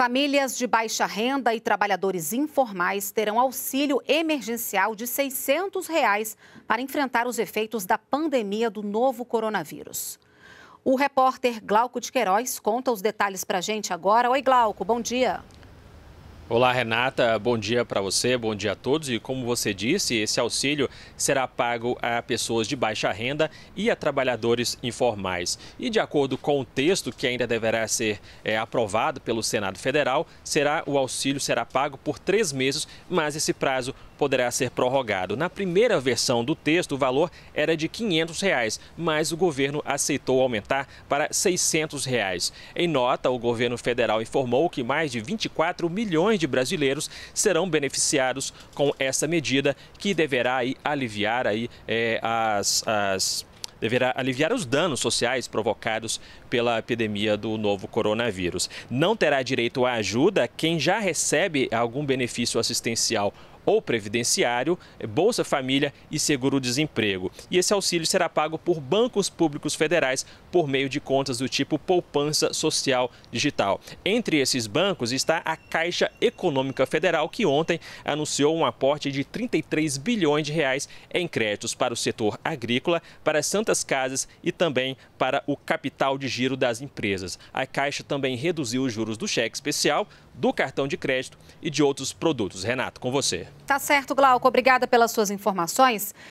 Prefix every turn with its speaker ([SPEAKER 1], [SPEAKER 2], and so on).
[SPEAKER 1] Famílias de baixa renda e trabalhadores informais terão auxílio emergencial de R$ 600 reais para enfrentar os efeitos da pandemia do novo coronavírus. O repórter Glauco de Queiroz conta os detalhes para a gente agora. Oi, Glauco, bom dia.
[SPEAKER 2] Olá, Renata. Bom dia para você, bom dia a todos. E como você disse, esse auxílio será pago a pessoas de baixa renda e a trabalhadores informais. E de acordo com o texto que ainda deverá ser é, aprovado pelo Senado Federal, será o auxílio será pago por três meses, mas esse prazo poderá ser prorrogado. Na primeira versão do texto, o valor era de R$ 500, reais, mas o governo aceitou aumentar para R$ 600. Reais. Em nota, o governo federal informou que mais de 24 milhões de brasileiros serão beneficiados com essa medida que deverá aí, aliviar aí, é, as, as deverá aliviar os danos sociais provocados pela epidemia do novo coronavírus. Não terá direito à ajuda quem já recebe algum benefício assistencial ou previdenciário, Bolsa Família e seguro-desemprego. E esse auxílio será pago por bancos públicos federais por meio de contas do tipo poupança social digital. Entre esses bancos está a Caixa Econômica Federal, que ontem anunciou um aporte de 33 bilhões de reais em créditos para o setor agrícola, para as santas casas e também para o capital de giro das empresas. A Caixa também reduziu os juros do cheque especial, do cartão de crédito e de outros produtos. Renato, com você.
[SPEAKER 1] Tá certo, Glauco. Obrigada pelas suas informações.